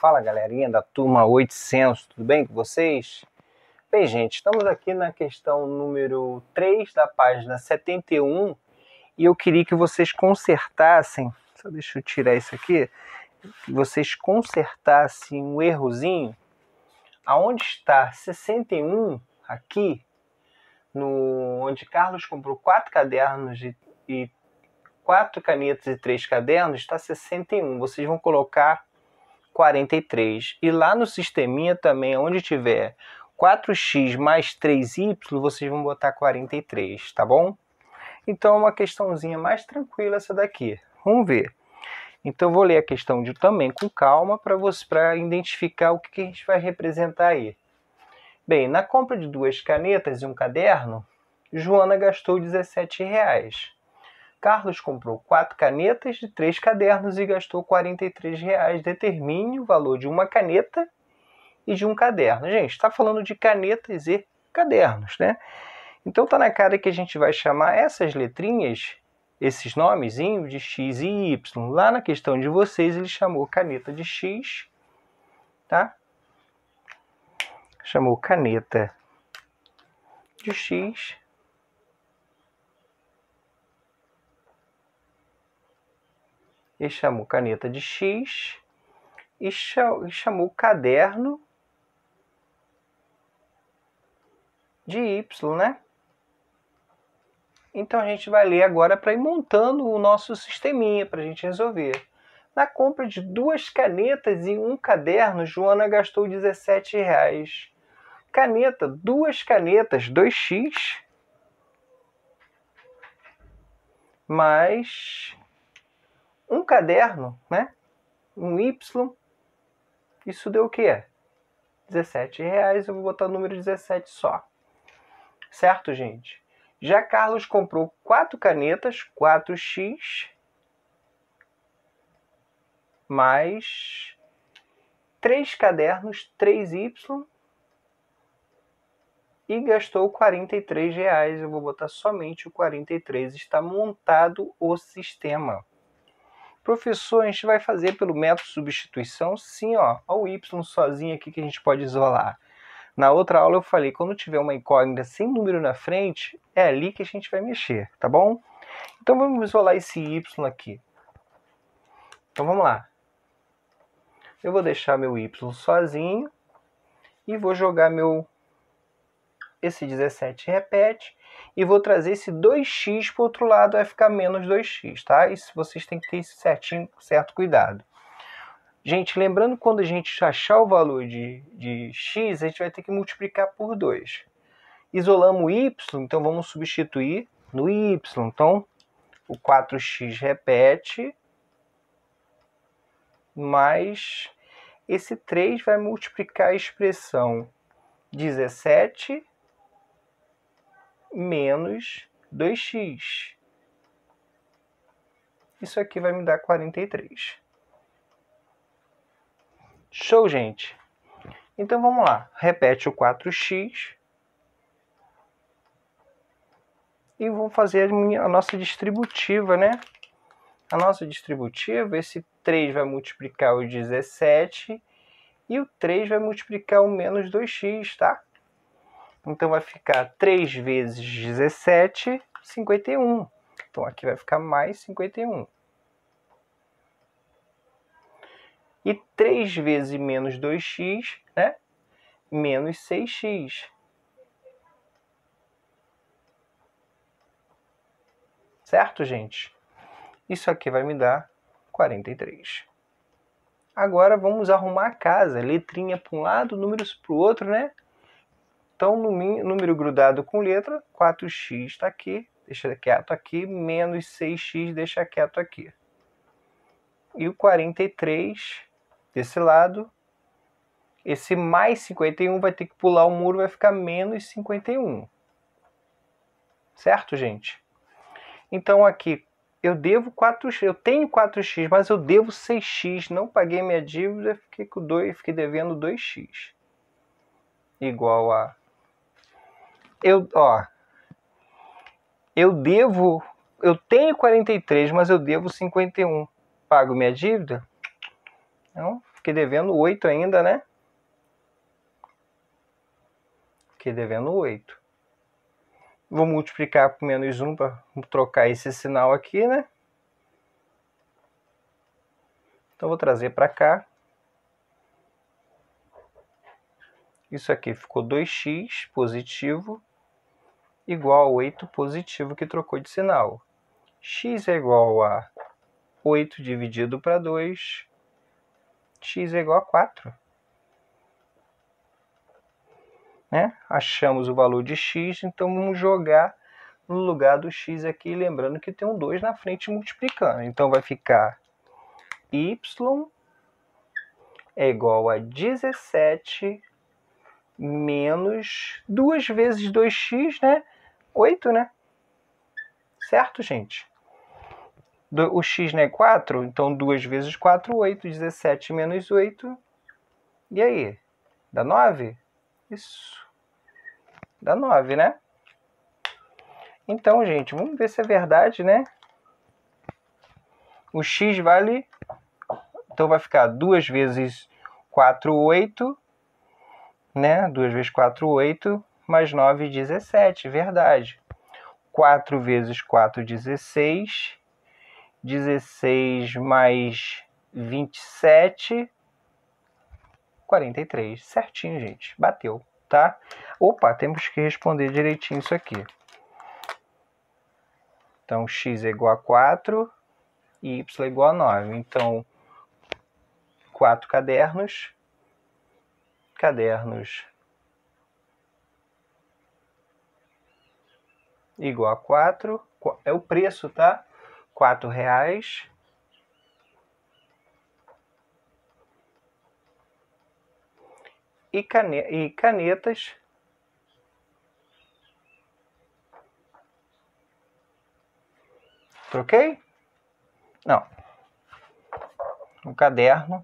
Fala galerinha da turma 800, tudo bem com vocês? Bem, gente, estamos aqui na questão número 3 da página 71 e eu queria que vocês consertassem, só deixa eu tirar isso aqui, que vocês consertassem um errozinho. Aonde está 61 aqui, no onde Carlos comprou quatro cadernos de, e quatro canetas e três cadernos, está 61. Vocês vão colocar 43. E lá no sisteminha também, onde tiver 4x mais 3y, vocês vão botar 43, tá bom? Então é uma questãozinha mais tranquila essa daqui. Vamos ver. Então vou ler a questão de também com calma para você para identificar o que, que a gente vai representar aí. Bem, na compra de duas canetas e um caderno, Joana gastou 17 reais. Carlos comprou quatro canetas e três cadernos e gastou R$ reais. Determine o valor de uma caneta e de um caderno. Gente, está falando de canetas e cadernos, né? Então tá na cara que a gente vai chamar essas letrinhas, esses nomezinhos de x e y. Lá na questão de vocês ele chamou caneta de x, tá? Chamou caneta de x E chamou caneta de X e chamou caderno de Y, né? Então a gente vai ler agora para ir montando o nosso sisteminha para a gente resolver. Na compra de duas canetas e um caderno, Joana gastou R$17. Caneta, duas canetas, 2x, mais um caderno, né? Um Y, isso deu o quê? 17 reais, eu vou botar o número 17 só. Certo, gente? Já Carlos comprou quatro canetas, 4x, mais três cadernos, 3y, e gastou 43 reais. Eu vou botar somente o 43. Está montado o sistema. Professor, a gente vai fazer pelo método substituição? Sim, ó, o y sozinho aqui que a gente pode isolar. Na outra aula eu falei, quando tiver uma incógnita sem número na frente, é ali que a gente vai mexer, tá bom? Então vamos isolar esse y aqui. Então vamos lá. Eu vou deixar meu y sozinho e vou jogar meu esse 17 repete e vou trazer esse 2x para o outro lado, vai ficar menos 2x, tá? Isso vocês têm que ter certinho, certo cuidado. Gente, lembrando que quando a gente achar o valor de, de x, a gente vai ter que multiplicar por 2. Isolamos o y, então vamos substituir no y. Então, o 4x repete, mais esse 3 vai multiplicar a expressão 17 menos 2x. Isso aqui vai me dar 43. Show, gente! Então vamos lá. Repete o 4x. E vamos fazer a, nossa distributiva, né? A nossa distributiva, esse 3 vai multiplicar o 17 e o 3 vai multiplicar o menos 2x, tá? Então vai ficar 3 vezes 17, 51. Então aqui vai ficar mais 51. E 3 vezes menos 2x, né? Menos 6x. Certo, gente? Isso aqui vai me dar 43. Agora vamos arrumar a casa. Letrinha para um lado, números para o outro, né? Então, número grudado com letra, 4x está aqui, deixa quieto aqui, menos 6x deixa quieto aqui. E o 43 desse lado, esse mais 51 vai ter que pular o muro, vai ficar menos 51. Certo, gente? Então aqui eu devo 4x, eu tenho 4x, mas eu devo 6x, não paguei minha dívida, fiquei com 2, fiquei devendo 2x. Igual a eu, ó, eu devo, eu tenho 43, mas eu devo 51. Pago minha dívida? Não, fiquei devendo 8 ainda, né? Fiquei devendo 8. Vou multiplicar por menos 1 para trocar esse sinal aqui, né? Então vou trazer para cá. Isso aqui ficou 2x positivo igual a 8 positivo que trocou de sinal. x é igual a 8 dividido para 2, x é igual a 4. Né? Achamos o valor de x, então vamos jogar no lugar do x aqui, lembrando que tem um 2 na frente multiplicando. Então vai ficar y é igual a 17 menos 2 vezes 2x, né? 8, né? Certo, gente? Do, o x né, é 4, então 2 vezes 4, 8. 17 menos 8. E aí? Dá 9? Isso. Dá 9, né? Então, gente, vamos ver se é verdade, né? O x vale... Então vai ficar 2 vezes 4, 8. Né? 2 vezes 4, 8 mais 9, 17, verdade. 4 vezes 4, 16. 16 mais 27, 43. Certinho, gente. Bateu, tá? Opa, temos que responder direitinho isso aqui. Então, x é igual a 4 e y é igual a 9. Então, 4 cadernos, cadernos igual a 4, é o preço, tá? quatro reais e, cane e canetas Troquei? Não. O caderno,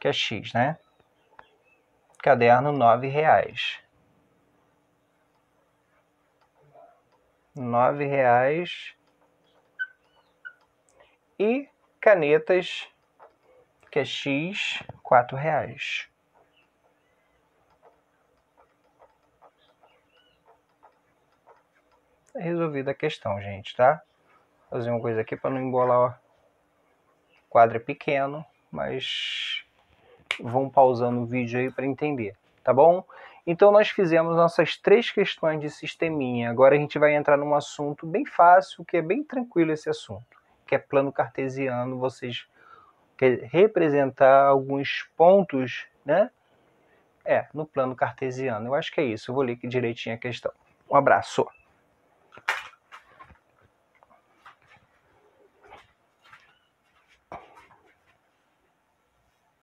que é X, né? Caderno, nove reais. nove reais e canetas que é X quatro reais. Tá resolvida a questão, gente, tá? Vou fazer uma coisa aqui para não embolar o quadro é pequeno, mas vão pausando o vídeo aí para entender, tá bom? Então nós fizemos nossas três questões de sisteminha. Agora a gente vai entrar num assunto bem fácil, que é bem tranquilo esse assunto, que é plano cartesiano, vocês quer representar alguns pontos, né? É, no plano cartesiano. Eu acho que é isso. Eu vou ler aqui direitinho a questão. Um abraço.